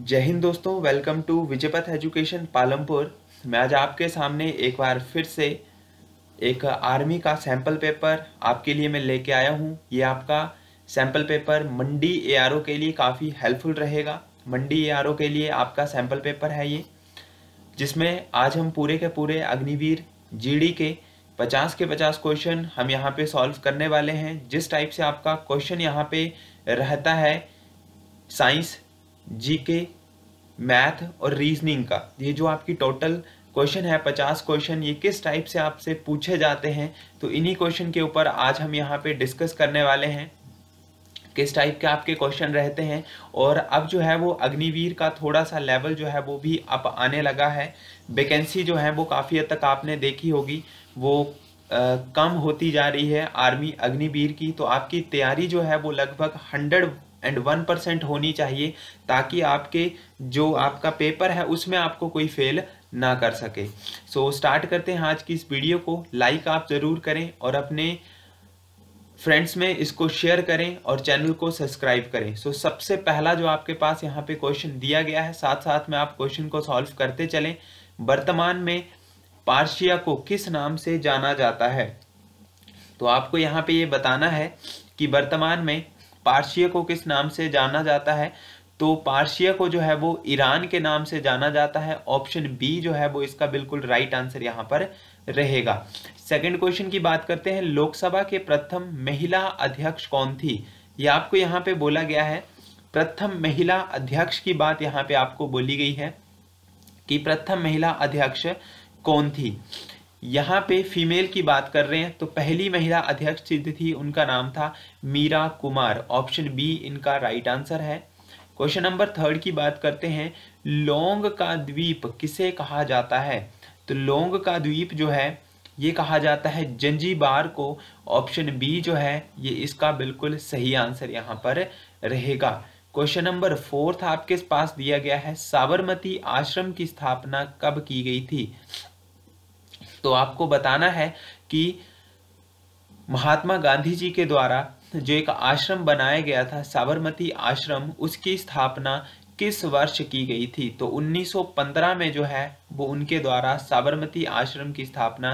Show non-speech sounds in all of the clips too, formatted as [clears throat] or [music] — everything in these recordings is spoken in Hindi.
जय हिंद दोस्तों welcome to Vijaypath Education Palampur मैं आज आपके सामने एक बार फिर से एक आर्मी का सैंपल पेपर आपके लिए मैं लेके आया हूँ ये आपका सैंपल पेपर मंडी एआरओ के लिए काफ़ी हेल्पफुल रहेगा मंडी एआरओ के लिए आपका सैंपल पेपर है ये जिसमें आज हम पूरे के पूरे अग्निवीर जीडी के पचास के पचास क्वेश्चन हम यहाँ पे सॉल्व करने वाले हैं जिस टाइप से आपका क्वेश्चन यहाँ पे रहता है साइंस जीके मैथ और रीजनिंग का ये जो आपकी टोटल क्वेश्चन है पचास क्वेश्चन ये किस टाइप से आपसे पूछे जाते हैं तो इन्हीं क्वेश्चन के ऊपर आज हम यहाँ पे डिस्कस करने वाले हैं किस टाइप के आपके क्वेश्चन रहते हैं और अब जो है वो अग्निवीर का थोड़ा सा लेवल जो है वो भी अब आने लगा है वैकेंसी जो है वो काफ़ी हद तक आपने देखी होगी वो आ, कम होती जा रही है आर्मी अग्निवीर की तो आपकी तैयारी जो है वो लगभग हंड्रेड एंड वन परसेंट होनी चाहिए ताकि आपके जो आपका पेपर है उसमें आपको कोई फेल ना कर सके सो so, स्टार्ट करते हैं आज की इस वीडियो को लाइक आप ज़रूर करें और अपने फ्रेंड्स में इसको शेयर करें और चैनल को सब्सक्राइब करें सो so, सबसे पहला जो आपके पास यहाँ पे क्वेश्चन दिया गया है साथ साथ में आप क्वेश्चन को सॉल्व करते चलें वर्तमान में पार्शिया को किस नाम से जाना जाता है तो आपको यहाँ पे ये बताना है कि वर्तमान में पार्शिया को किस नाम से जाना जाता है तो पार्शिया को जो है वो ईरान के नाम से जाना जाता है ऑप्शन बी जो है वो इसका बिल्कुल राइट आंसर यहाँ पर रहेगा सेकंड क्वेश्चन की बात करते हैं लोकसभा के प्रथम महिला अध्यक्ष कौन थी ये आपको यहाँ पे बोला गया है प्रथम महिला अध्यक्ष की बात यहाँ पे आपको बोली गई है कि प्रथम महिला अध्यक्ष कौन थी यहाँ पे फीमेल की बात कर रहे हैं तो पहली महिला अध्यक्ष सिद्ध थी उनका नाम था मीरा कुमार ऑप्शन बी इनका राइट आंसर है क्वेश्चन नंबर थर्ड की बात करते हैं लोंग का द्वीप किसे कहा जाता है तो लोंग का द्वीप जो है ये कहा जाता है जंजीबार को ऑप्शन बी जो है ये इसका बिल्कुल सही आंसर यहाँ पर रहेगा क्वेश्चन नंबर फोर्थ आपके पास दिया गया है साबरमती आश्रम की स्थापना कब की गई थी तो आपको बताना है कि महात्मा गांधी जी के द्वारा जो एक आश्रम बनाया गया था साबरमती आश्रम उसकी स्थापना किस वर्ष की गई थी तो 1915 में जो है वो उनके द्वारा साबरमती आश्रम की स्थापना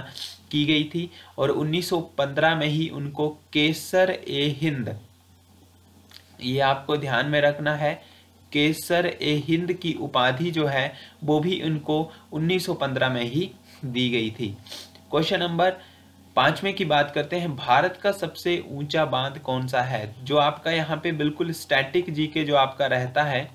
की गई थी और 1915 में ही उनको केसर ए हिंद ये आपको ध्यान में रखना है केसर ए हिंद की उपाधि जो है वो भी उनको 1915 में ही दी गई थी क्वेश्चन नंबर पांचवें की बात करते हैं भारत का सबसे ऊंचा बांध कौन सा है जो आपका यहाँ पे बिल्कुल स्टैटिक जीके जो आपका रहता है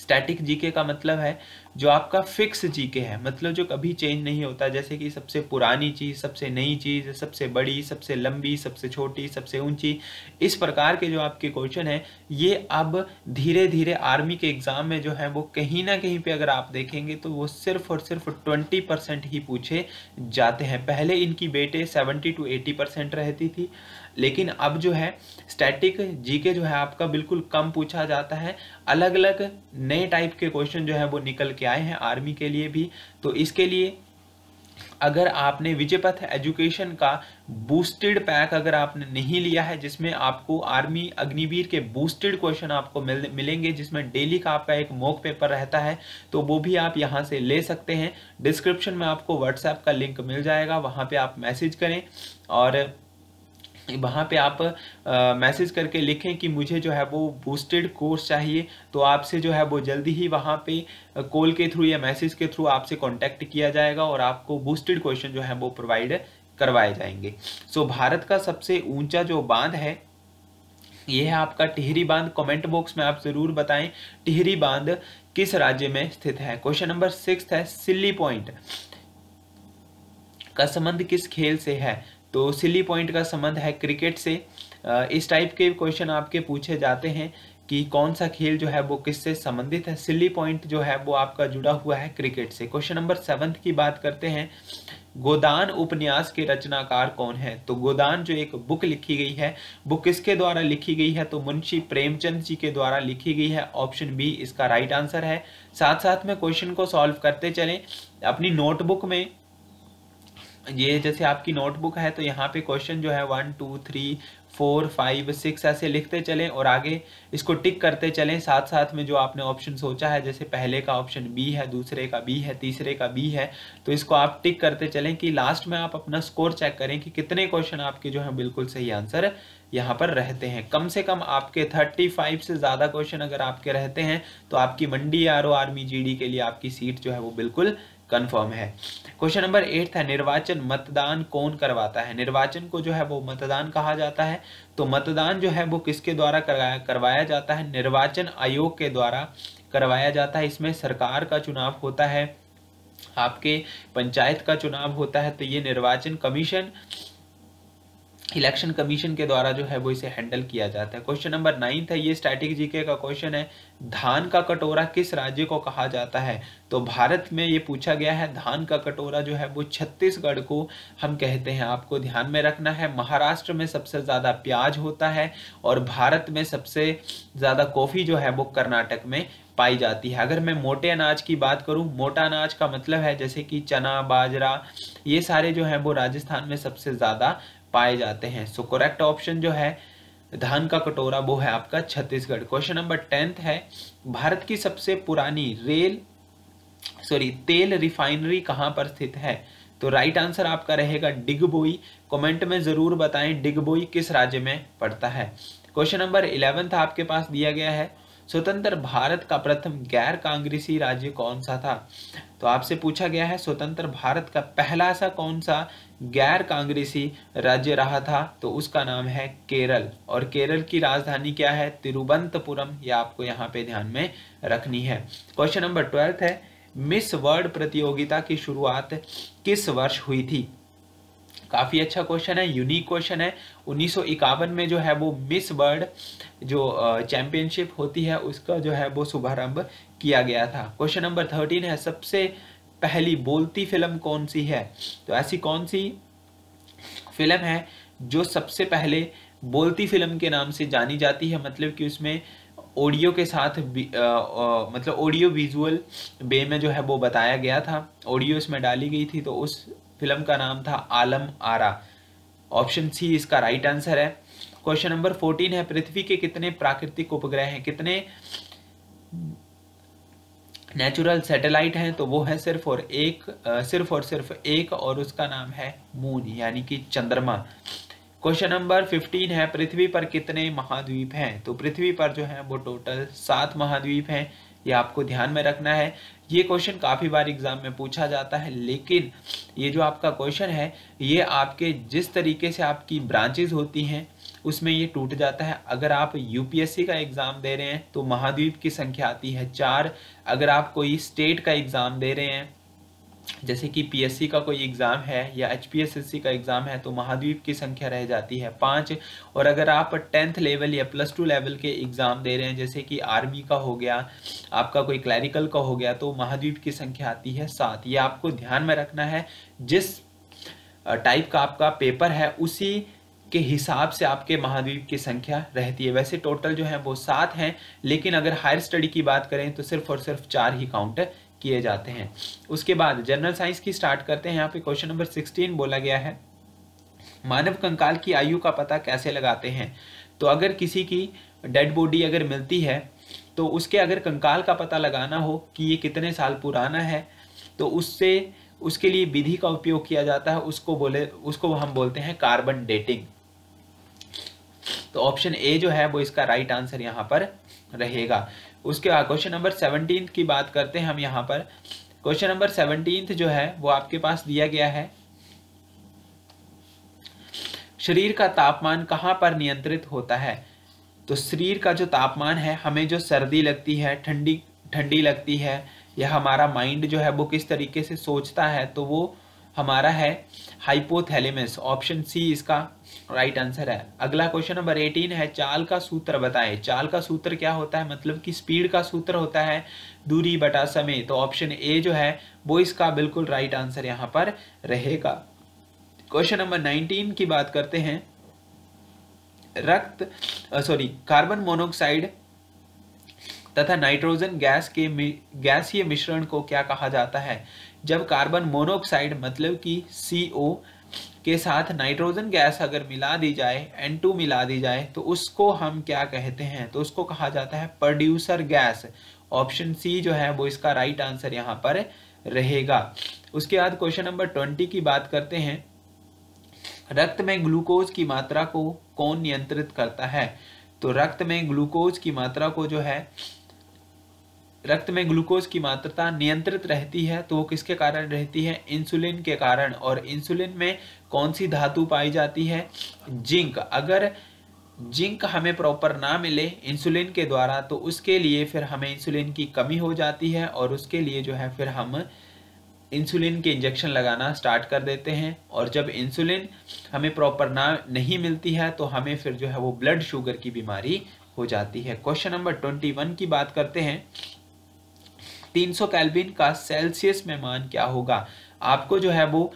स्टैटिक जीके का मतलब है जो आपका फिक्स जी के है मतलब जो कभी चेंज नहीं होता जैसे कि सबसे पुरानी चीज़ सबसे नई चीज़ सबसे बड़ी सबसे लंबी सबसे छोटी सबसे ऊंची इस प्रकार के जो आपके क्वेश्चन हैं ये अब धीरे धीरे आर्मी के एग्ज़ाम में जो है वो कहीं ना कहीं पे अगर आप देखेंगे तो वो सिर्फ और सिर्फ ट्वेंटी परसेंट ही पूछे जाते हैं पहले इनकी बेटे सेवेंटी टू एटी परसेंट रहती थी लेकिन अब जो है स्टैटिक जीके जो है आपका बिल्कुल कम पूछा जाता है अलग अलग नए टाइप के क्वेश्चन जो है वो निकल के आए हैं आर्मी के लिए भी तो इसके लिए अगर आपने विजयपथ एजुकेशन का बूस्टेड पैक अगर आपने नहीं लिया है जिसमें आपको आर्मी अग्निवीर के बूस्टेड क्वेश्चन आपको मिल, मिलेंगे जिसमें डेली का आपका एक मॉक पेपर रहता है तो वो भी आप यहां से ले सकते हैं डिस्क्रिप्शन में आपको व्हाट्सएप का लिंक मिल जाएगा वहां पे आप मैसेज करें और वहाँ पे आप मैसेज करके लिखें कि मुझे जो है वो बूस्टेड कोर्स चाहिए तो आपसे जो है वो जल्दी ही वहाँ पे कॉल के थ्रू या मैसेज के थ्रू आपसे कांटेक्ट किया जाएगा और आपको बूस्टेड क्वेश्चन जो है वो प्रोवाइड करवाए जाएंगे सो so, भारत का सबसे ऊंचा जो बांध है ये है आपका टिहरी बांध कमेंट बॉक्स में आप ज़रूर बताएं टिहरी बांध किस राज्य में स्थित है क्वेश्चन नंबर सिक्स है सिल्ली पॉइंट का संबंध किस खेल से है तो सिली पॉइंट का संबंध है क्रिकेट से इस टाइप के क्वेश्चन आपके पूछे जाते हैं कि कौन सा खेल जो है वो किससे संबंधित है सिली पॉइंट जो है वो आपका जुड़ा हुआ है क्रिकेट से क्वेश्चन नंबर सेवन्थ की बात करते हैं गोदान उपन्यास के रचनाकार कौन है तो गोदान जो एक बुक लिखी गई है वो किसके द्वारा लिखी गई है तो मुंशी प्रेमचंद जी के द्वारा लिखी गई है ऑप्शन बी इसका राइट आंसर है साथ साथ में क्वेश्चन को सॉल्व करते चलें अपनी नोटबुक में ये जैसे आपकी नोटबुक है तो यहाँ पे क्वेश्चन जो है one two three four five six ऐसे लिखते चलें और आगे इसको टिक करते चलें साथ साथ में जो आपने ऑप्शन सोचा है जैसे पहले का ऑप्शन बी है दूसरे का बी है तीसरे का बी है तो इसको आप टिक करते चलें कि लास्ट में आप अपना स्कोर चेक करें कि कितने क्वेश्चन आपके जो है बिल्कुल सही आंसर यहाँ पर रहते हैं कम से कम आपके 35 से ज़्यादा क्वेश्चन अगर आपके रहते हैं तो आपकी Mandi R O army GD के लिए आपकी सीट जो है वो बिल्कुल कंफर्म है क्वेश्चन नंबर एट है निर्वाचन मतदान कौन करवाता है निर्वाचन को जो है वो मतदान कहा जाता है तो मतदान जो है वो किसके द्वारा करवाया जाता है निर्वाचन आयोग के द्वारा करवाया जाता है इसमें सरकार का चुनाव होता है आपके पंचायत का चुनाव होता है तो ये निर्वाचन कमीशन इलेक्शन कमीशन के द्वारा जो है वो इसे हैंडल किया जाता है क्वेश्चन नंबर नाइन्थ है ये स्टैटिक जीके का क्वेश्चन है धान का कटोरा किस राज्य को कहा जाता है तो भारत में ये पूछा गया है धान का कटोरा जो है वो छत्तीसगढ़ को हम कहते हैं आपको ध्यान में रखना है महाराष्ट्र में सबसे ज़्यादा प्याज होता है और भारत में सबसे ज़्यादा कॉफ़ी जो है वो कर्नाटक में पाई जाती है अगर मैं मोटे अनाज की बात करूं मोटा अनाज का मतलब है जैसे कि चना बाजरा ये सारे जो हैं वो राजस्थान में सबसे ज़्यादा पाए जाते हैं सो करेक्ट ऑप्शन जो है धान का कटोरा वो है आपका छत्तीसगढ़ क्वेश्चन नंबर टेंथ है भारत की सबसे पुरानी रेल सॉरी तेल रिफाइनरी कहाँ पर स्थित है तो राइट आंसर आपका रहेगा डिगबोई कमेंट में ज़रूर बताएं डिगबोई किस राज्य में पड़ता है क्वेश्चन नंबर इलेवेंथ आपके पास दिया गया है स्वतंत्र भारत का प्रथम गैर कांग्रेसी राज्य कौन सा था तो आपसे पूछा गया है स्वतंत्र भारत का पहला सा कौन सा गैर कांग्रेसी राज्य रहा था तो उसका नाम है केरल और केरल की राजधानी क्या है तिरुवंतपुरम यह आपको यहाँ पे ध्यान में रखनी है क्वेश्चन नंबर ट्वेल्थ है मिस वर्ल्ड प्रतियोगिता की शुरुआत किस वर्ष हुई थी काफ़ी अच्छा क्वेश्चन है यूनिक क्वेश्चन है उन्नीस में जो है वो मिस वर्ल्ड जो चैंपियनशिप होती है उसका जो है वो शुभारंभ किया गया था क्वेश्चन नंबर थर्टीन है सबसे पहली बोलती फिल्म कौन सी है तो ऐसी कौन सी फिल्म है जो सबसे पहले बोलती फिल्म के नाम से जानी जाती है मतलब कि उसमें ऑडियो के साथ आ, आ, मतलब ऑडियो विजुअल बे में जो है वो बताया गया था ऑडियो इसमें डाली गई थी तो उस फिल्म का नाम था आलम आरा ऑप्शन सी इसका राइट आंसर है क्वेश्चन नंबर फोर्टीन है पृथ्वी के कितने प्राकृतिक उपग्रह हैं कितने नेचुरल सैटेलाइट हैं तो वो है सिर्फ और एक सिर्फ और सिर्फ एक और उसका नाम है मून यानी कि चंद्रमा क्वेश्चन नंबर फिफ्टीन है पृथ्वी पर कितने महाद्वीप हैं तो पृथ्वी पर जो है वो टोटल सात महाद्वीप हैं ये आपको ध्यान में रखना है ये क्वेश्चन काफ़ी बार एग्जाम में पूछा जाता है लेकिन ये जो आपका क्वेश्चन है ये आपके जिस तरीके से आपकी ब्रांचेज होती हैं उसमें ये टूट जाता है अगर आप यूपीएससी का एग्ज़ाम दे रहे हैं तो महाद्वीप की संख्या आती है चार अगर आप कोई स्टेट का एग्ज़ाम दे रहे हैं जैसे कि पीएससी का कोई एग्ज़ाम है या एच का एग्ज़ाम है तो महाद्वीप की संख्या रह जाती है पांच और अगर आप टेंथ लेवल या प्लस टू लेवल के एग्ज़ाम दे रहे हैं जैसे कि आर्मी का हो गया आपका कोई क्लैरिकल का हो गया तो महाद्वीप की संख्या आती है सात ये आपको ध्यान में रखना है जिस टाइप का आपका पेपर है उसी के हिसाब से आपके महाद्वीप की संख्या रहती है वैसे टोटल जो है वो सात हैं लेकिन अगर हायर स्टडी की बात करें तो सिर्फ और सिर्फ चार ही काउंट किए जाते हैं उसके बाद जनरल साइंस की स्टार्ट करते हैं यहाँ पे क्वेश्चन नंबर सिक्सटीन बोला गया है मानव कंकाल की आयु का पता कैसे लगाते हैं तो अगर किसी की डेड बॉडी अगर मिलती है तो उसके अगर कंकाल का पता लगाना हो कि ये कितने साल पुराना है तो उससे उसके लिए विधि का उपयोग किया जाता है उसको बोले उसको हम बोलते हैं कार्बन डेटिंग तो ऑप्शन ए जो है वो इसका राइट आंसर यहाँ पर रहेगा उसके बाद क्वेश्चन नंबर सेवनटीन की बात करते हैं हम यहाँ पर क्वेश्चन नंबर सेवनटीन जो है वो आपके पास दिया गया है शरीर का तापमान कहाँ पर नियंत्रित होता है तो शरीर का जो तापमान है हमें जो सर्दी लगती है ठंडी ठंडी लगती है या हमारा माइंड जो है वो किस तरीके से सोचता है तो वो हमारा है हाइपोथैलेमस ऑप्शन सी इसका राइट right आंसर है अगला क्वेश्चन नंबर एटीन है चाल का सूत्र बताएं चाल का सूत्र क्या होता है मतलब कि स्पीड का सूत्र होता है दूरी बटा समय तो ऑप्शन ए जो है वो इसका बिल्कुल राइट right आंसर यहां पर रहेगा क्वेश्चन नंबर नाइनटीन की बात करते हैं रक्त सॉरी कार्बन मोनोक्साइड तथा नाइट्रोजन गैस के गैसीय मिश्रण को क्या कहा जाता है जब कार्बन मोनोऑक्साइड मतलब कि सी ओ के साथ नाइट्रोजन गैस अगर मिला दी जाए N2 मिला दी जाए तो उसको हम क्या कहते हैं तो उसको कहा जाता है प्रोड्यूसर गैस ऑप्शन सी जो है वो इसका राइट आंसर यहाँ पर रहेगा उसके बाद क्वेश्चन नंबर ट्वेंटी की बात करते हैं रक्त में ग्लूकोज की मात्रा को कौन नियंत्रित करता है तो रक्त में ग्लूकोज की मात्रा को जो है रक्त में ग्लूकोज की मात्रता नियंत्रित रहती है तो वो किसके कारण रहती है इंसुलिन के कारण और इंसुलिन में कौन सी धातु पाई जाती है जिंक अगर जिंक हमें प्रॉपर ना मिले इंसुलिन के द्वारा तो उसके लिए फिर हमें इंसुलिन की कमी हो जाती है और उसके लिए जो है फिर हम इंसुलिन के इंजेक्शन लगाना स्टार्ट कर देते हैं और जब इंसुलिन हमें प्रॉपर ना नहीं मिलती है तो हमें फिर जो है वो ब्लड शुगर की बीमारी हो जाती है क्वेश्चन नंबर ट्वेंटी वन की बात करते हैं 300 कैलबिन का सेल्सियस में मान क्या होगा आपको जो है वो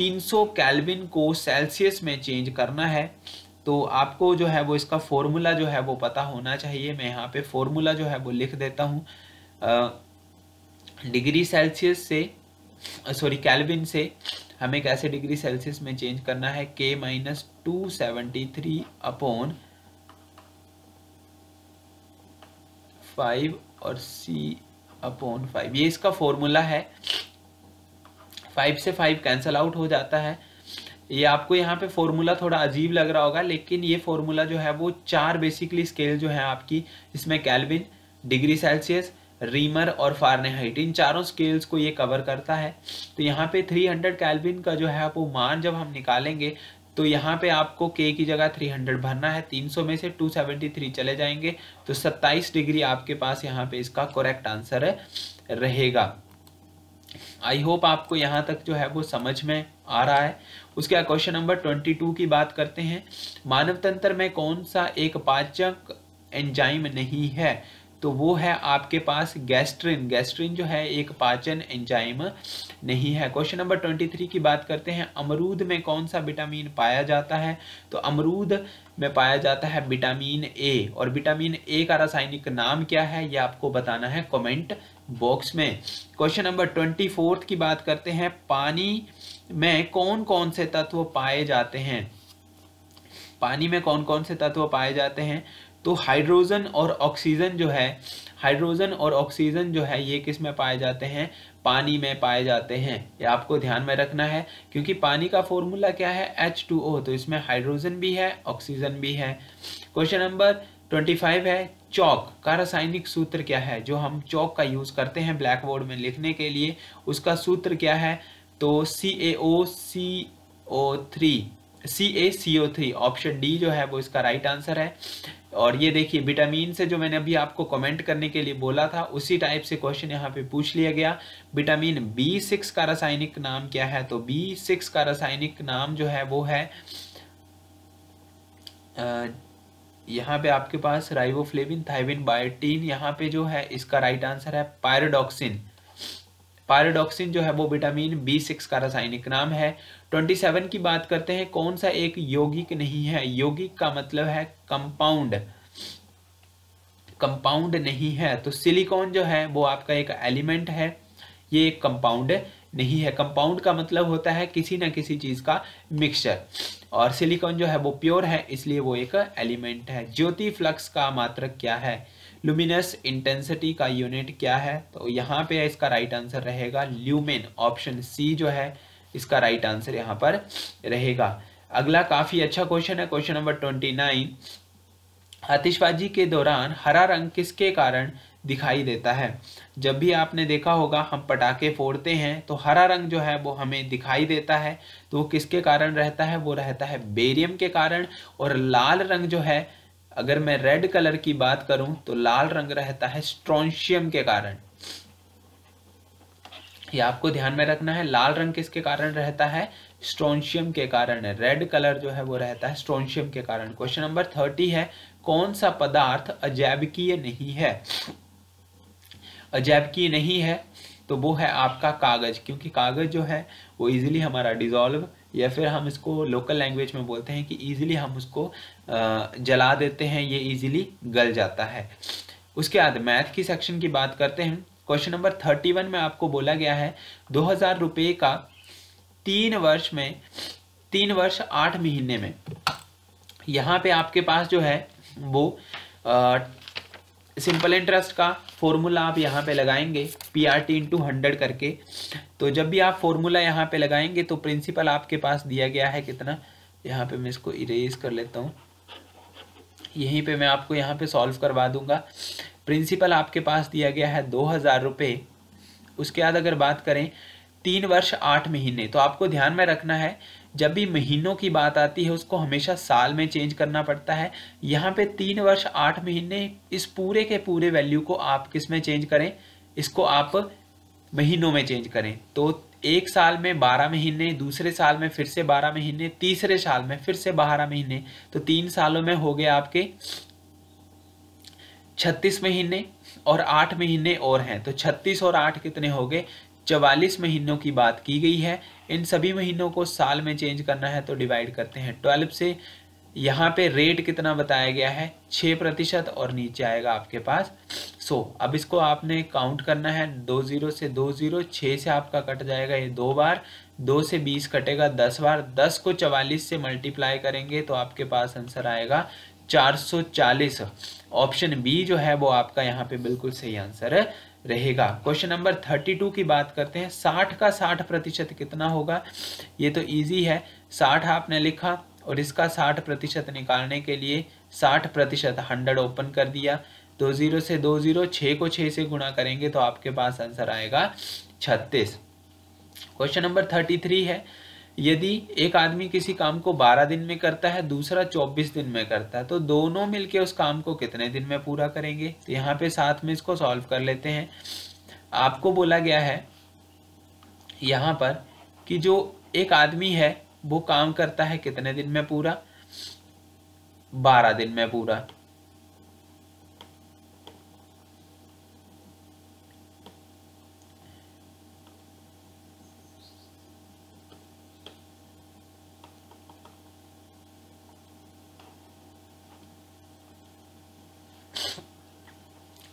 300 कैलबिन को सेल्सियस में चेंज करना है तो आपको जो है वो इसका फॉर्मूला जो है वो पता होना चाहिए मैं यहाँ पे फॉर्मूला जो है वो लिख देता हूँ डिग्री सेल्सियस से सॉरी कैलबिन से हमें कैसे डिग्री सेल्सियस में चेंज करना है के minus two seventy three upon five और सी अपॉन फाइव ये इसका फॉर्मूला है फाइव से फाइव कैंसल आउट हो जाता है ये आपको यहाँ पे फॉर्मूला थोड़ा अजीब लग रहा होगा लेकिन ये फॉर्मूला जो है वो चार बेसिकली स्केल जो है आपकी इसमें कैलविन डिग्री सेल्सियस रीमर और फारनेहाइट इन चारों स्केल्स को ये कवर करता है तो यहाँ पे 300 कैलविन का जो है वो मान जब हम निकालेंगे तो यहाँ पे आपको के की जगह 300 भरना है 300 में से 273 चले जाएंगे तो 27 डिग्री आपके पास यहाँ पे इसका करेक्ट आंसर रहेगा आई होप आपको यहाँ तक जो है वो समझ में आ रहा है उसके बाद क्वेश्चन नंबर ट्वेंटी टू की बात करते हैं मानव तंत्र में कौन सा एक पाचक एंजाइम नहीं है तो वो है आपके पास गैस्ट्रिन गैस्ट्रिन जो है एक पाचन एंजाइम नहीं है क्वेश्चन नंबर ट्वेंटी थ्री की बात करते हैं अमरूद में कौन सा विटामिन पाया जाता है तो अमरूद में पाया जाता है विटामिन ए और विटामिन ए का रासायनिक नाम क्या है ये आपको बताना है कमेंट बॉक्स में क्वेश्चन नंबर ट्वेंटी फोर्थ की बात करते हैं पानी में कौन कौन से तत्व पाए जाते हैं पानी में कौन कौन से तत्व पाए जाते हैं तो हाइड्रोजन और ऑक्सीजन जो है हाइड्रोजन और ऑक्सीजन जो है ये किस में पाए जाते हैं पानी में पाए जाते हैं ये आपको ध्यान में रखना है क्योंकि पानी का फॉर्मूला क्या है एच टू ओ तो इसमें हाइड्रोजन भी है ऑक्सीजन भी है क्वेश्चन नंबर ट्वेंटी फाइव है चौक का रासायनिक सूत्र क्या है जो हम चौक का यूज़ करते हैं ब्लैक बोर्ड में लिखने के लिए उसका सूत्र क्या है तो C A O C O three C A C O three option D जो है वो इसका राइट right आंसर है और ये देखिए विटामिन से जो मैंने अभी आपको कमेंट करने के लिए बोला था उसी टाइप से क्वेश्चन यहाँ पे पूछ लिया गया विटामिन बी सिक्स का रासायनिक नाम क्या है तो बी सिक्स का रासायनिक नाम जो है वो है यहाँ पे आपके पास राइवोफ्लेविन थाइविन बायोटीन यहाँ पे जो है इसका राइट आंसर है पायरोडॉक्सिन पायरोडॉक्सिन जो है वो विटामिन बी सिक्स का रासायनिक नाम है ट्वेंटी सेवन की बात करते हैं कौन सा एक यौगिक नहीं है यौगिक का मतलब है कंपाउंड कंपाउंड नहीं है तो सिलिकॉन जो है वो आपका एक एलिमेंट है ये एक कंपाउंड नहीं है कंपाउंड का मतलब होता है किसी ना किसी चीज़ का मिक्सचर और सिलिकॉन जो है वो प्योर है इसलिए वो एक एलिमेंट है ज्योति फ्लक्स का मात्रक क्या है लुमिनस इंटेंसिटी का यूनिट क्या है तो यहाँ पे इसका राइट आंसर रहेगा ल्यूमेन ऑप्शन सी जो है इसका राइट आंसर यहाँ पर रहेगा अगला काफी अच्छा क्वेश्चन है क्वेश्चन नंबर ट्वेंटी नाइन आतिशबाजी के दौरान हरा रंग किसके कारण दिखाई देता है जब भी आपने देखा होगा हम पटाखे फोड़ते हैं तो हरा रंग जो है वो हमें दिखाई देता है तो वो किसके कारण रहता है वो रहता है बेरियम के कारण और लाल रंग जो है अगर मैं रेड कलर की बात करूं तो लाल रंग रहता है स्ट्रॉन्शियम के कारण ये आपको ध्यान में रखना है लाल रंग किसके कारण रहता है स्ट्रॉन्शियम के कारण है रेड कलर जो है वो रहता है स्ट्रॉन्शियम के कारण क्वेश्चन नंबर थर्टी है कौन सा पदार्थ अजैबकीय नहीं है अजैबकीय नहीं है तो वो है आपका कागज क्योंकि कागज जो है वो इजिली हमारा डिजोल्व या फिर हम इसको लोकल लैंग्वेज में बोलते हैं कि ईजिली हम उसको जला देते हैं ये ईजिली गल जाता है उसके बाद मैथ की सेक्शन की बात करते हैं क्वेश्चन नंबर थर्टी वन में आपको बोला गया है दो हज़ार रुपये का तीन वर्ष में तीन वर्ष आठ महीने में यहाँ पे आपके पास जो है वो सिंपल इंटरेस्ट का फॉर्मूला आप यहाँ पे लगाएंगे P R T into hundred करके तो जब भी आप फॉर्मूला यहाँ पे लगाएंगे तो प्रिंसिपल आपके पास दिया गया है कितना यहाँ पे मैं इसको इरेज कर लेता हूँ यहीं पे मैं आपको यहाँ पे सॉल्व करवा दूंगा प्रिंसिपल आपके पास दिया गया है दो हज़ार रुपये उसके बाद अगर बात करें तीन वर्ष आठ महीने तो आपको ध्यान में रखना है जब भी महीनों की बात आती है उसको हमेशा साल में चेंज करना पड़ता है यहाँ पे तीन वर्ष आठ महीने इस पूरे के पूरे वैल्यू को आप किस में चेंज करें इसको आप महीनों में चेंज करें तो एक साल में बारह महीने दूसरे साल में फिर से बारह महीने तीसरे साल में फिर से बारह महीने तो तीन सालों में हो गए आपके छत्तीस महीने और आठ महीने और हैं तो छत्तीस और आठ कितने हो गए चवालीस महीनों की बात की गई है इन सभी महीनों को साल में चेंज करना है तो डिवाइड करते हैं ट्वेल्व से यहाँ पे रेट कितना बताया गया है छः प्रतिशत और नीचे आएगा आपके पास सो so, अब इसको आपने काउंट करना है दो ज़ीरो से दो ज़ीरो छः से आपका कट जाएगा ये दो बार दो से बीस कटेगा दस बार दस को चवालीस से मल्टीप्लाई करेंगे तो आपके पास आंसर आएगा चार सौ चालीस ऑप्शन बी जो है वो आपका यहाँ पे बिल्कुल सही आंसर है रहेगा क्वेश्चन नंबर थर्टी टू की बात करते हैं साठ का साठ प्रतिशत कितना होगा ये तो इजी है साठ आपने लिखा और इसका साठ प्रतिशत निकालने के लिए साठ प्रतिशत हंड्रेड ओपन कर दिया दो जीरो से दो जीरो छः को छः से गुणा करेंगे तो आपके पास आंसर आएगा छत्तीस क्वेश्चन नंबर थर्टी थ्री है यदि एक आदमी किसी काम को 12 दिन में करता है दूसरा 24 दिन में करता है तो दोनों मिलके उस काम को कितने दिन में पूरा करेंगे तो यहाँ पे साथ में इसको सॉल्व कर लेते हैं आपको बोला गया है यहाँ पर कि जो एक आदमी है वो काम करता है कितने दिन में पूरा बारह दिन में पूरा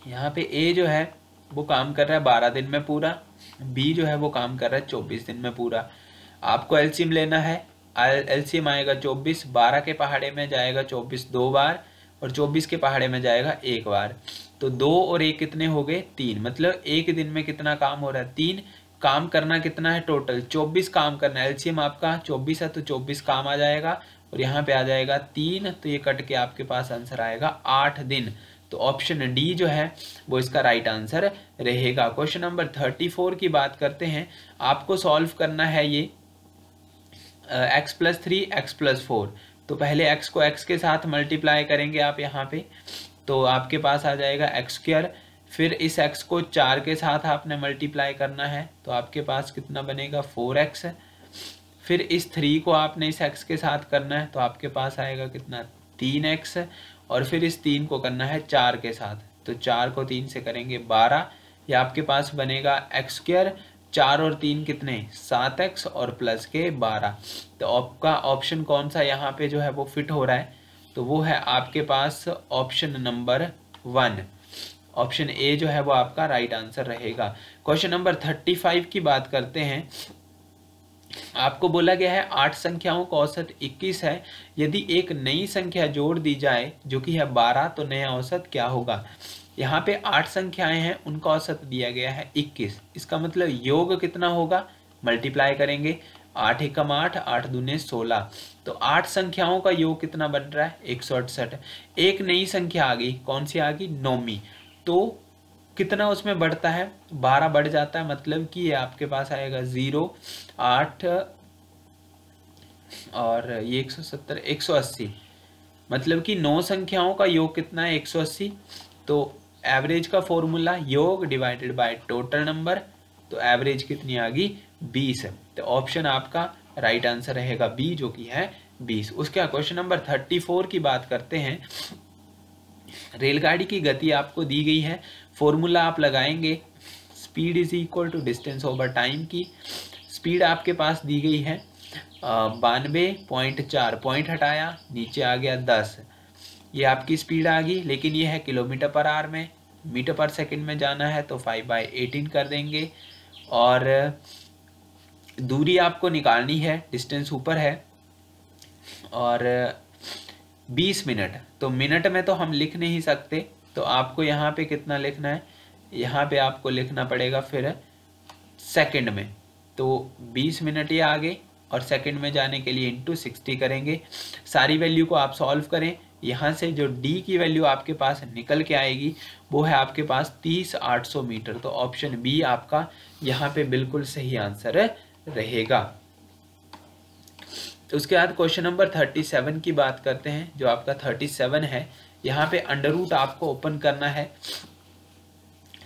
यहाँ पे ए जो है वो काम कर रहा है बारह दिन में पूरा बी जो है वो काम कर रहा है चौबीस दिन में पूरा आपको एलसीएम लेना है एलसीएम आएगा चौबीस बारह के पहाड़े में जाएगा चौबीस दो बार और चौबीस के पहाड़े में जाएगा एक बार तो दो और एक कितने हो गए तीन मतलब एक दिन में कितना काम हो रहा है तीन काम करना कितना है टोटल चौबीस काम करना है एलसीएम आपका चौबीस है तो चौबीस काम आ जाएगा और यहाँ पे आ जाएगा तीन तो ये कट के आपके पास आंसर आएगा आठ दिन तो ऑप्शन डी जो है वो इसका राइट आंसर रहेगा क्वेश्चन नंबर थर्टी फोर की बात करते हैं आपको सॉल्व करना है ये x plus three x plus four तो पहले एक्स को एक्स के साथ मल्टीप्लाई करेंगे आप यहाँ पे तो आपके पास आ जाएगा एक्स स्क्र फिर इस एक्स को चार के साथ आपने मल्टीप्लाई करना है तो आपके पास कितना बनेगा फोर एक्स फिर इस थ्री को आपने इस एक्स के साथ करना है तो आपके पास आएगा कितना तीन एक्स और फिर इस तीन को करना है चार के साथ तो चार को तीन से करेंगे बारह ये आपके पास बनेगा एक्स स्क्र चार और तीन कितने सात एक्स और प्लस के बारह तो आपका ऑप्शन कौन सा यहाँ पे जो है वो फिट हो रहा है तो वो है आपके पास option number one option A जो है वो आपका राइट आंसर रहेगा क्वेश्चन नंबर थर्टी फाइव की बात करते हैं आपको बोला गया है आठ संख्याओं का औसत 21 है यदि एक नई संख्या जोड़ दी जाए जो कि है 12 तो नया औसत क्या होगा यहाँ पे आठ संख्याएं हैं उनका औसत दिया गया है 21 इसका मतलब योग कितना होगा मल्टीप्लाई करेंगे आठ एकम आठ आठ दूने सोलह तो आठ संख्याओं का योग कितना बन रहा है एक सौ अड़सठ एक नई संख्या आ गई कौन सी आ गई नौमी तो कितना उसमें बढ़ता है बारह बढ़ जाता है मतलब कि ये आपके पास आएगा ज़ीरो आठ और ये एक सौ सत्तर एक सौ अस्सी मतलब कि नौ संख्याओं का योग कितना है एक सौ अस्सी तो एवरेज का फॉर्मूला योग डिवाइडेड बाय टोटल नंबर तो एवरेज कितनी आ गई बीस तो ऑप्शन आपका राइट आंसर रहेगा बी जो कि है बीस उसके क्वेश्चन नंबर थर्टी फोर की बात करते हैं रेलगाड़ी की गति आपको दी गई है फॉर्मूला आप लगाएंगे speed is equal to distance over time की स्पीड आपके पास दी गई है बानवे पॉइंट चार पॉइंट हटाया नीचे आ गया दस ये आपकी स्पीड आ गई लेकिन ये है किलोमीटर पर आर में मीटर पर सेकंड में जाना है तो फाइव बाई एटीन कर देंगे और दूरी आपको निकालनी है डिस्टेंस ऊपर है और बीस मिनट तो मिनट में तो हम लिख नहीं सकते तो आपको यहाँ पे कितना लिखना है यहाँ पे आपको लिखना पड़ेगा फिर सेकंड में तो बीस मिनट ये आगे और सेकंड में जाने के लिए इंटू सिक्सटी करेंगे सारी वैल्यू को आप सॉल्व करें यहाँ से जो डी की वैल्यू आपके पास निकल के आएगी वो है आपके पास तीस आठ सौ मीटर तो ऑप्शन बी आपका यहाँ पे बिल्कुल सही आंसर रहेगा तो उसके बाद क्वेश्चन नंबर थर्टी सेवन की बात करते हैं जो आपका थर्टी सेवन है यहाँ पे अंडर रूट आपको ओपन करना है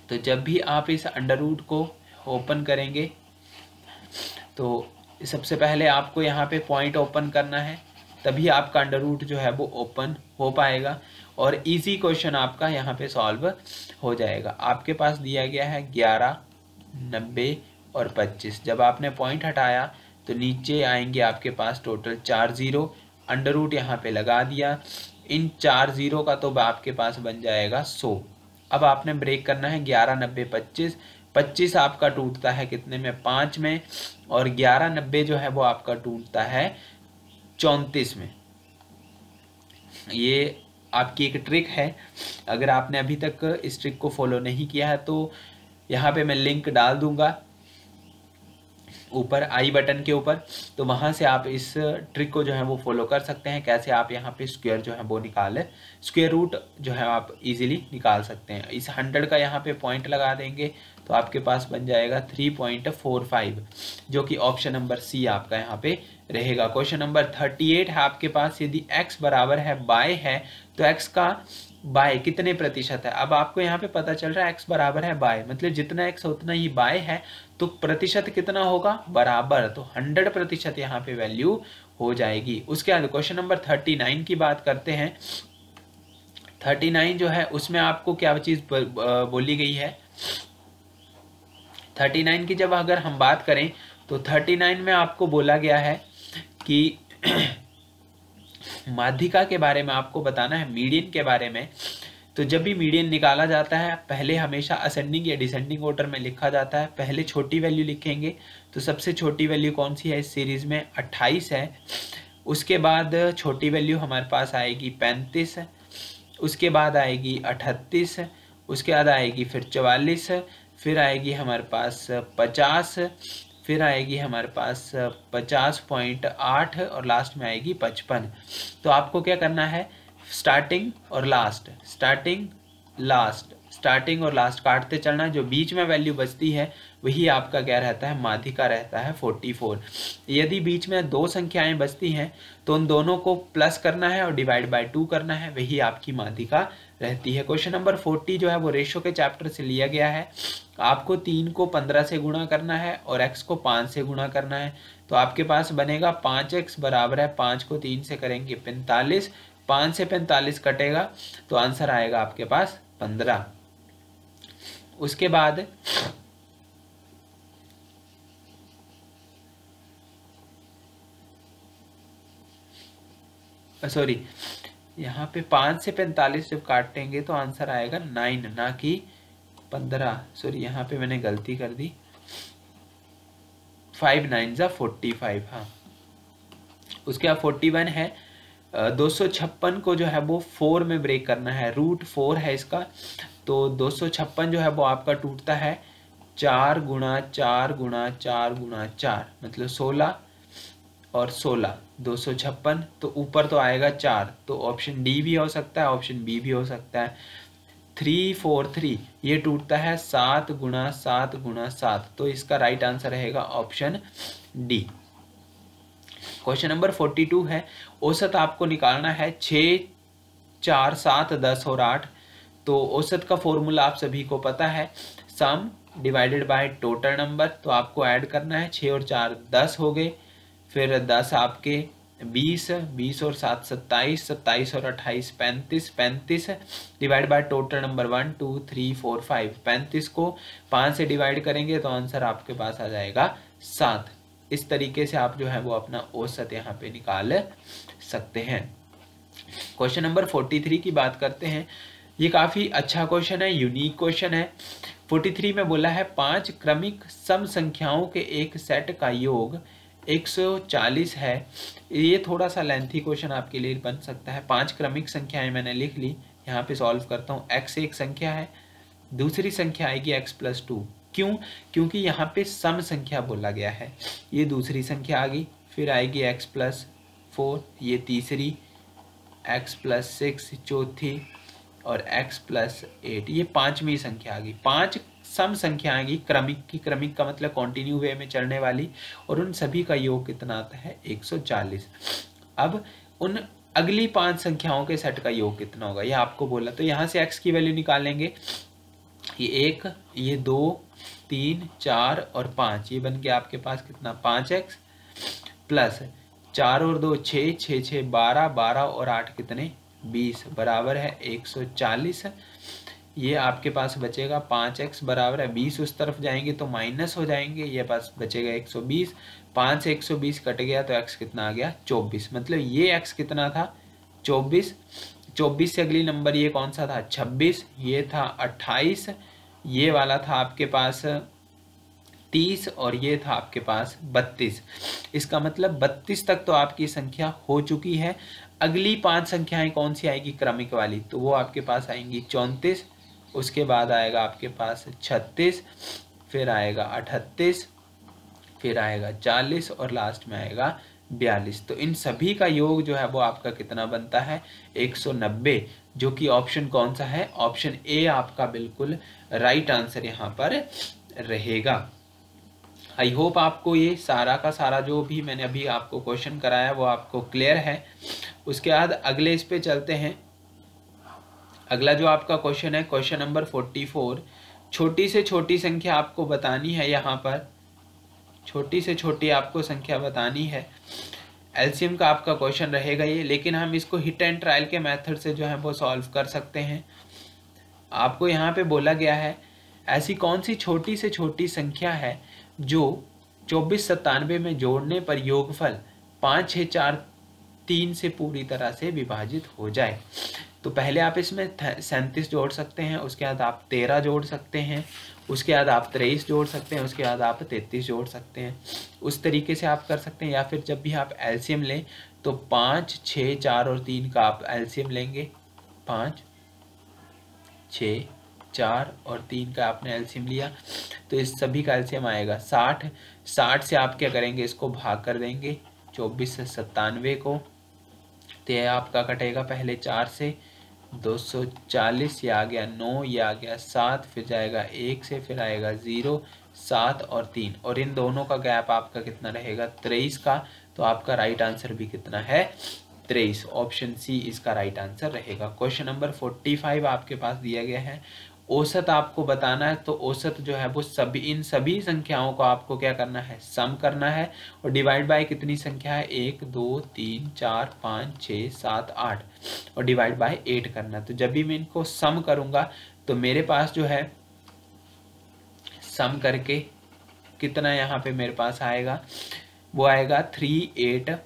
तो जब भी आप इस अंडर रूट को ओपन करेंगे तो सबसे पहले आपको यहाँ पे पॉइंट ओपन करना है तभी आपका अंडर रूट जो है वो ओपन हो पाएगा और इजी क्वेश्चन आपका यहाँ पे सॉल्व हो जाएगा आपके पास दिया गया है ग्यारह नब्बे और पच्चीस जब आपने पॉइंट हटाया तो नीचे आएंगे आपके पास टोटल चार ज़ीरो अंडर रूट यहाँ पे लगा दिया इन चार ज़ीरो का तो आपके पास बन जाएगा सो अब आपने ब्रेक करना है ग्यारह नब्बे पच्चीस पच्चीस आपका टूटता है कितने में पाँच में और ग्यारह नब्बे जो है वो आपका टूटता है चौंतीस में ये आपकी एक ट्रिक है अगर आपने अभी तक इस ट्रिक को फॉलो नहीं किया है तो यहाँ पे मैं लिंक डाल दूंगा ऊपर आई बटन के ऊपर तो वहाँ से आप इस ट्रिक को जो है वो फॉलो कर सकते हैं कैसे आप यहाँ पे स्क्वायर जो है वो निकाल स्क्वेयर रूट जो है आप इजीली निकाल सकते हैं इस हंड्रेड का यहाँ पे पॉइंट लगा देंगे तो आपके पास बन जाएगा थ्री पॉइंट फोर फाइव जो कि ऑप्शन नंबर सी आपका यहाँ पे रहेगा क्वेश्चन नंबर थर्टी एट है आपके पास यदि एक्स बराबर है बाय है तो एक्स का बाय कितने प्रतिशत है अब आपको यहाँ पे पता चल रहा है एक्स बराबर है बाय मतलब जितना एक्स उतना ही बाय है तो प्रतिशत कितना होगा बराबर तो 100 प्रतिशत यहाँ पे वैल्यू हो जाएगी उसके बाद क्वेश्चन नंबर 39 की बात करते हैं 39 जो है उसमें आपको क्या चीज़ बोली गई है 39 की जब अगर हम बात करें तो 39 में आपको बोला गया है कि [clears throat] माध्यिका के बारे में आपको बताना है मीडियन के बारे में तो जब भी मीडियन निकाला जाता है पहले हमेशा असेंडिंग या डिसेंडिंग ऑर्डर में लिखा जाता है पहले छोटी वैल्यू लिखेंगे तो सबसे छोटी वैल्यू कौन सी है इस सीरीज़ में अट्ठाईस है उसके बाद छोटी वैल्यू हमारे पास आएगी पैंतीस उसके बाद आएगी अठतीस उसके बाद आएगी फिर चवालीस फिर आएगी हमारे पास पचास फिर आएगी हमारे पास पचास पॉइंट आठ और लास्ट में आएगी पचपन तो आपको क्या करना है स्टार्टिंग और लास्ट स्टार्टिंग लास्ट स्टार्टिंग और लास्ट काटते चलना जो बीच में वैल्यू बचती है वही आपका क्या रहता है माधिका रहता है 44 यदि बीच में दो संख्याएं बचती हैं तो उन दोनों को प्लस करना है और डिवाइड बाय टू करना है वही आपकी माधिका रहती है क्वेश्चन नंबर 40 जो है वो रेशो के चैप्टर से लिया गया है आपको तीन को पंद्रह से गुणा करना है और एक्स को पाँच से गुणा करना है तो आपके पास बनेगा पाँच एक्स बराबर है पाँच को तीन से करेंगे पैंतालीस पाँच से पैंतालीस कटेगा तो आंसर आएगा आपके पास पंद्रह उसके बाद सॉरी यहाँ पे पाँच से पैंतालीस जब काटेंगे तो आंसर आएगा नाइन ना कि पंद्रह सॉरी यहाँ पे मैंने गलती कर दी फाइव नाइन ज़ा फोर्टी फाइव हाँ उसके बाद फोर्टी वन है दो को जो है वो फोर में ब्रेक करना है रूट फोर है इसका तो दो जो है वो आपका टूटता है चार गुणा चार गुणा चार गुणा चार मतलब सोलह और सोलह दो सौ छप्पन तो ऊपर तो आएगा चार तो ऑप्शन डी भी हो सकता है ऑप्शन बी भी हो सकता है थ्री फोर थ्री ये टूटता है सात गुणा सात गुणा सात तो इसका राइट आंसर रहेगा option D question number forty two है औसत आपको निकालना है छः चार सात दस और आठ तो औसत का फॉर्मूला आप सभी को पता है sum divided by total number तो आपको ऐड करना है छः और चार दस हो गए फिर दस आपके बीस बीस और सात सत्ताईस सत्ताईस और अट्ठाईस पैंतीस पैंतीस divide by total number one two three four five पैंतीस को पाँच से डिवाइड करेंगे तो आंसर आपके पास आ जाएगा सात इस तरीके से आप जो है वो अपना औसत यहाँ पे निकाल सकते हैं क्वेश्चन नंबर फोर्टी थ्री की बात करते हैं ये काफ़ी अच्छा क्वेश्चन है यूनिक क्वेश्चन है फोर्टी थ्री में बोला है पांच क्रमिक सम संख्याओं के एक सेट का योग 140 है ये थोड़ा सा लेंथी क्वेश्चन आपके लिए बन सकता है पांच क्रमिक संख्याएं मैंने लिख ली यहाँ पे सॉल्व करता हूँ एक्स एक संख्या है दूसरी संख्या आएगी एक्स प्लस टू क्यों क्योंकि यहाँ पे सम संख्या बोला गया है ये दूसरी संख्या आ गई फिर आएगी x प्लस फोर ये तीसरी x प्लस सिक्स चौथी और x प्लस एट ये पाँचवीं संख्या आ गई पाँच सम संख्या आएगी क्रमिक की क्रमिक का मतलब कॉन्टिन्यू वे में चलने वाली और उन सभी का योग कितना आता है 140 अब उन अगली पांच संख्याओं के सेट का योग कितना होगा यह आपको बोला तो यहाँ से x की वैल्यू निकालेंगे ये एक ये दो तीन चार और पाँच ये बन के आपके पास कितना पाँच एक्स प्लस चार और दो छः छः छः बारह बारह और आठ कितने बीस बराबर है एक सौ चालीस ये आपके पास बचेगा पाँच एक्स बराबर है बीस उस तरफ जाएंगे तो माइनस हो जाएंगे ये पास बचेगा एक सौ बीस पाँच से एक सौ बीस कट गया तो एक्स कितना आ गया चौबीस मतलब ये एक्स कितना था चौबीस चौबीस से अगली नंबर ये कौन सा था छब्बीस ये था अट्ठाईस ये वाला था आपके पास तीस और ये था आपके पास बत्तीस इसका मतलब बत्तीस तक तो आपकी संख्या हो चुकी है अगली पांच संख्याएं कौन सी आएगी क्रमिक वाली तो वो आपके पास आएंगी चौंतीस उसके बाद आएगा आपके पास छत्तीस फिर आएगा अठतीस फिर आएगा चालीस और लास्ट में आएगा बयालीस तो इन सभी का योग जो है वो आपका कितना बनता है 190 जो कि ऑप्शन कौन सा है ऑप्शन ए आपका बिल्कुल राइट आंसर यहाँ पर रहेगा आई होप आपको ये सारा का सारा जो भी मैंने अभी आपको क्वेश्चन कराया वो आपको क्लियर है उसके बाद अगले इस पे चलते हैं अगला जो आपका क्वेश्चन है क्वेश्चन नंबर फोर्टी फोर छोटी से छोटी संख्या आपको बतानी है यहाँ पर छोटी से छोटी आपको संख्या बतानी है एलसीएम का आपका क्वेश्चन रहेगा ये लेकिन हम इसको हिट एंड ट्रायल के मेथड से जो है वो सॉल्व कर सकते हैं आपको यहाँ पे बोला गया है ऐसी कौन सी छोटी से छोटी संख्या है जो चौबीस सत्तानवे में जोड़ने पर योगफल पाँच छः चार तीन से पूरी तरह से विभाजित हो जाए तो पहले आप इसमें सैंतीस जोड़ सकते हैं उसके बाद आप तेरह जोड़ सकते हैं उसके बाद आप तेईस जोड़ सकते हैं उसके बाद आप तैंतीस जोड़ सकते हैं उस तरीके से आप कर सकते हैं या फिर जब भी आप एल्शियम लें तो पाँच छः चार और तीन का आप एल्शियम लेंगे पाँच छ चार और तीन का आपने एल्शियम लिया तो इस सभी का एल्शियम आएगा साठ साठ से आप क्या करेंगे इसको भाग कर देंगे चौबीस से सत्तानवे को तो यह आपका कटेगा पहले चार से 240 ये आ गया नौ ये आ गया सात फिर जाएगा एक से फिर आएगा ज़ीरो सात और तीन और इन दोनों का गैप आपका कितना रहेगा तेईस का तो आपका राइट आंसर भी कितना है तेईस ऑप्शन सी इसका राइट आंसर रहेगा क्वेश्चन नंबर फोर्टी फाइव आपके पास दिया गया है औसत आपको बताना है तो औसत जो है वो सभी इन सभी संख्याओं को आपको क्या करना है सम करना है और डिवाइड बाय कितनी संख्या है एक दो तीन चार पाँच छ सात आठ और डिवाइड बाय एट करना तो जब भी मैं इनको सम करूंगा तो मेरे पास जो है सम करके कितना यहाँ पे मेरे पास आएगा वो आएगा थ्री एट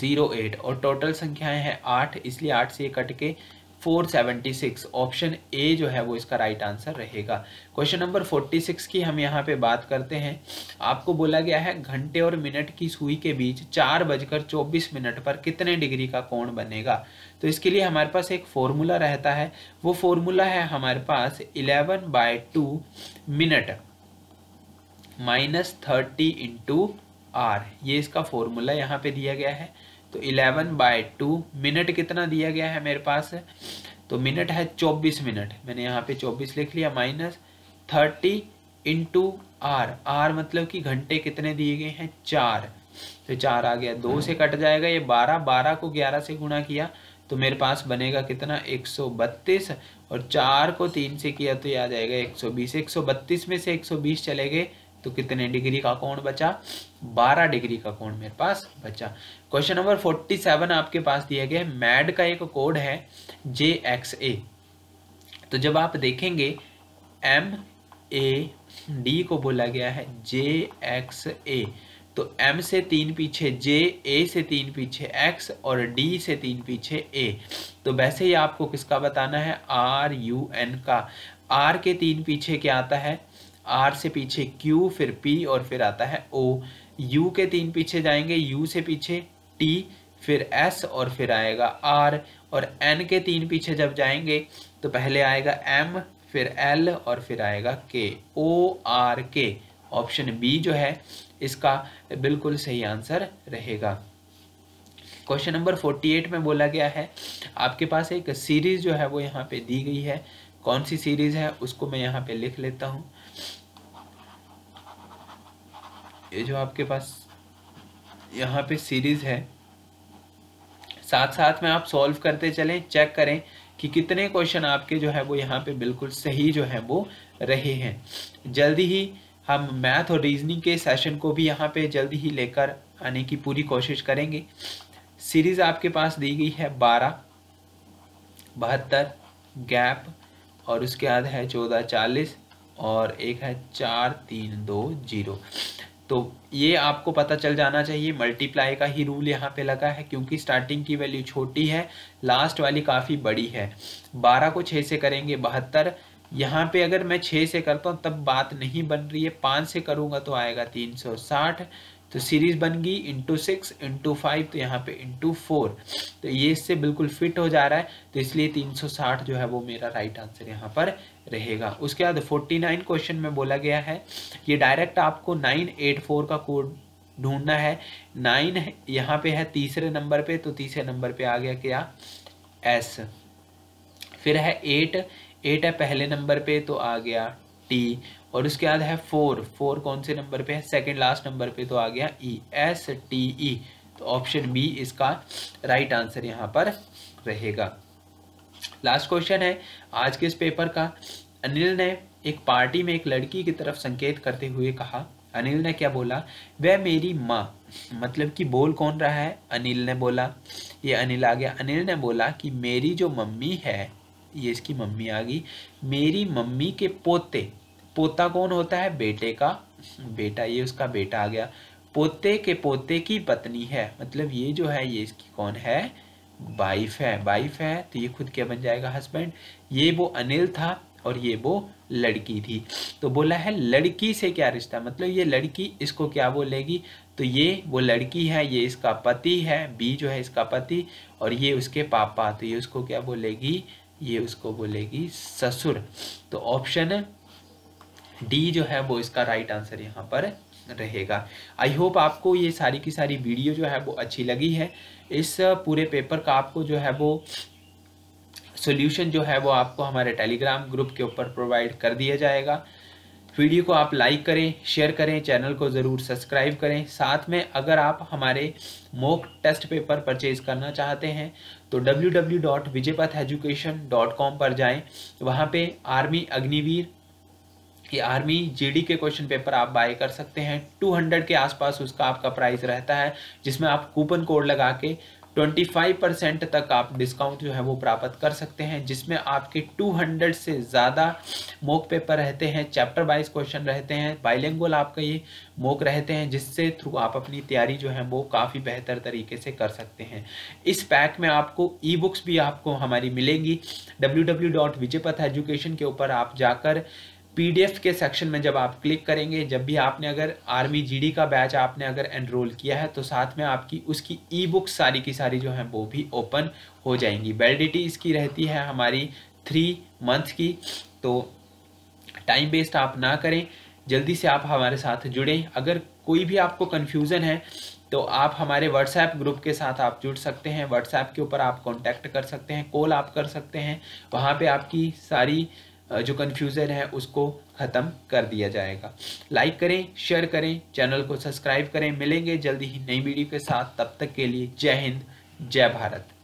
ज़ीरो एट और टोटल संख्याएं हैं आठ इसलिए आठ से कट के 476 ऑप्शन ए जो है वो इसका राइट आंसर रहेगा क्वेश्चन नंबर 46 की हम यहाँ पे बात करते हैं आपको बोला गया है घंटे और मिनट की सुई के बीच चार बजकर चौबीस मिनट पर कितने डिग्री का कोण बनेगा तो इसके लिए हमारे पास एक फॉर्मूला रहता है वो फॉर्मूला है हमारे पास eleven by two minute minus thirty into R ये इसका फॉर्मूला यहाँ पे दिया गया है तो इलेवन बाय टू मिनट कितना दिया गया है मेरे पास है तो मिनट है चौबीस मिनट मैंने यहाँ पे चौबीस लिख लिया minus thirty into R R मतलब कि घंटे कितने दिए गए हैं चार तो चार आ गया दो से कट जाएगा ये बारह बारह को ग्यारह से गुणा किया तो मेरे पास बनेगा कितना एक सौ बत्तीस और चार को तीन से किया तो ये आ जाएगा एक सौ बीस एक सौ बत्तीस में से एक सौ बीस चले गए तो कितने डिग्री का कोण बचा 12 डिग्री का कोण मेरे पास बचा क्वेश्चन नंबर 47 आपके पास दिया गया मैड का एक कोड है जे एक्स ए तो जब आप देखेंगे एम ए डी को बोला गया है जे एक्स ए तो M से तीन पीछे J, A से तीन पीछे X और D से तीन पीछे A तो वैसे ही आपको किसका बताना है R U N का R के तीन पीछे क्या आता है आर से पीछे क्यू फिर पी और फिर आता है ओ यू के तीन पीछे जाएंगे यू से पीछे टी फिर एस और फिर आएगा आर और एन के तीन पीछे जब जाएंगे तो पहले आएगा एम फिर एल और फिर आएगा K O R K option B जो है इसका बिल्कुल सही आंसर रहेगा क्वेश्चन नंबर फोर्टी एट में बोला गया है आपके पास एक सीरीज़ जो है वो यहाँ पे दी गई है कौन सी सीरीज़ है उसको मैं यहाँ पे लिख लेता हूँ ये जो आपके पास यहाँ पे सीरीज़ है साथ साथ में आप सॉल्व करते चलें चेक करें कि कितने क्वेश्चन आपके जो है वो यहाँ पे बिल्कुल सही जो है वो रहे हैं जल्दी ही हम मैथ और रीजनिंग के सेशन को भी यहाँ पे जल्दी ही लेकर आने की पूरी कोशिश करेंगे सीरीज़ आपके पास दी गई है बारह बहत्तर गैप और उसके बाद है चौदह चालीस और एक है चार तीन दो जीरो तो ये आपको पता चल जाना चाहिए मल्टीप्लाई का ही रूल यहाँ पे लगा है क्योंकि स्टार्टिंग की वैल्यू छोटी है लास्ट वाली काफ़ी बड़ी है बारह को छः से करेंगे बहत्तर यहाँ पे अगर मैं छः से करता हूँ तब बात नहीं बन रही है पांच से करूँगा तो आएगा तीन सौ साठ तो सीरीज बन गई इंटू सिक्स इंटू फाइव तो यहाँ पे इंटू फोर तो ये इससे बिल्कुल फिट हो जा रहा है तो इसलिए 360 जो है वो मेरा राइट आंसर यहाँ पर रहेगा उसके बाद 49 क्वेश्चन में बोला गया है ये डायरेक्ट आपको 984 का कोड ढूंढना है नाइन यहाँ पे है तीसरे नंबर पे तो तीसरे नंबर पे आ गया क्या एस फिर है एट एट है पहले नंबर पे तो आ गया टी और उसके बाद है फोर फोर कौन से नंबर पे है सेकेंड लास्ट नंबर पे तो आ गया ई एस टी ई तो ऑप्शन बी इसका राइट आंसर यहाँ पर रहेगा लास्ट क्वेश्चन है आज के इस पेपर का अनिल ने एक पार्टी में एक लड़की की तरफ संकेत करते हुए कहा अनिल ने क्या बोला वह मेरी माँ मतलब कि बोल कौन रहा है अनिल ने बोला ये अनिल आ गया अनिल ने बोला कि मेरी जो मम्मी है ये इसकी मम्मी आ गई मेरी मम्मी के पोते पोता कौन होता है बेटे का बेटा ये उसका बेटा आ गया पोते के पोते की पत्नी है मतलब ये जो है ये इसकी कौन है वाइफ है वाइफ है तो ये खुद क्या बन जाएगा हस्बैंड ये वो अनिल था और ये वो लड़की थी तो बोला है लड़की से क्या रिश्ता मतलब ये लड़की इसको क्या बोलेगी तो ये वो लड़की है ये इसका पति है बी जो है इसका पति और ये उसके पापा तो ये उसको क्या बोलेगी ये उसको बोलेगी ससुर तो ऑप्शन डी जो है वो इसका राइट आंसर यहाँ पर रहेगा आई होप आपको ये सारी की सारी वीडियो जो है वो अच्छी लगी है इस पूरे पेपर का आपको जो है वो सॉल्यूशन जो है वो आपको हमारे टेलीग्राम ग्रुप के ऊपर प्रोवाइड कर दिया जाएगा वीडियो को आप लाइक करें शेयर करें चैनल को ज़रूर सब्सक्राइब करें साथ में अगर आप हमारे मॉक टेस्ट पेपर परचेज करना चाहते हैं तो W W dot Vijaypath Education dot com पर जाएं वहाँ पे आर्मी अग्निवीर कि आर्मी जीडी के क्वेश्चन पेपर आप बाय कर सकते हैं 200 के आसपास उसका आपका प्राइस रहता है जिसमें आप कूपन कोड लगा के 25 परसेंट तक आप डिस्काउंट जो है वो प्राप्त कर सकते हैं जिसमें आपके 200 से ज़्यादा मोक पेपर रहते हैं चैप्टर वाइज क्वेश्चन रहते हैं बाइलेंगुअल आपका ये मोक रहते हैं जिससे थ्रू आप अपनी तैयारी जो है वो काफ़ी बेहतर तरीके से कर सकते हैं इस पैक में आपको ई बुक्स भी आपको हमारी मिलेंगी डब्ल्यू डब्ल्यू डॉट एजुकेशन के ऊपर आप जाकर पीडीएफ के सेक्शन में जब आप क्लिक करेंगे जब भी आपने अगर आर्मी जीडी का बैच आपने अगर एनरोल किया है तो साथ में आपकी उसकी ई बुक्स सारी की सारी जो है वो भी ओपन हो जाएंगी वैलिडिटी इसकी रहती है हमारी थ्री मंथ की तो टाइम वेस्ट आप ना करें जल्दी से आप हमारे साथ जुड़ें अगर कोई भी आपको कन्फ्यूज़न है तो आप हमारे व्हाट्सएप ग्रुप के साथ आप जुड़ सकते हैं व्हाट्सएप के ऊपर आप कॉन्टैक्ट कर सकते हैं कॉल आप कर सकते हैं वहाँ पे आपकी सारी जो कन्फ्यूज़न है उसको ख़त्म कर दिया जाएगा लाइक करें शेयर करें चैनल को सब्सक्राइब करें मिलेंगे जल्दी ही नई वीडियो के साथ तब तक के लिए जय हिंद जय भारत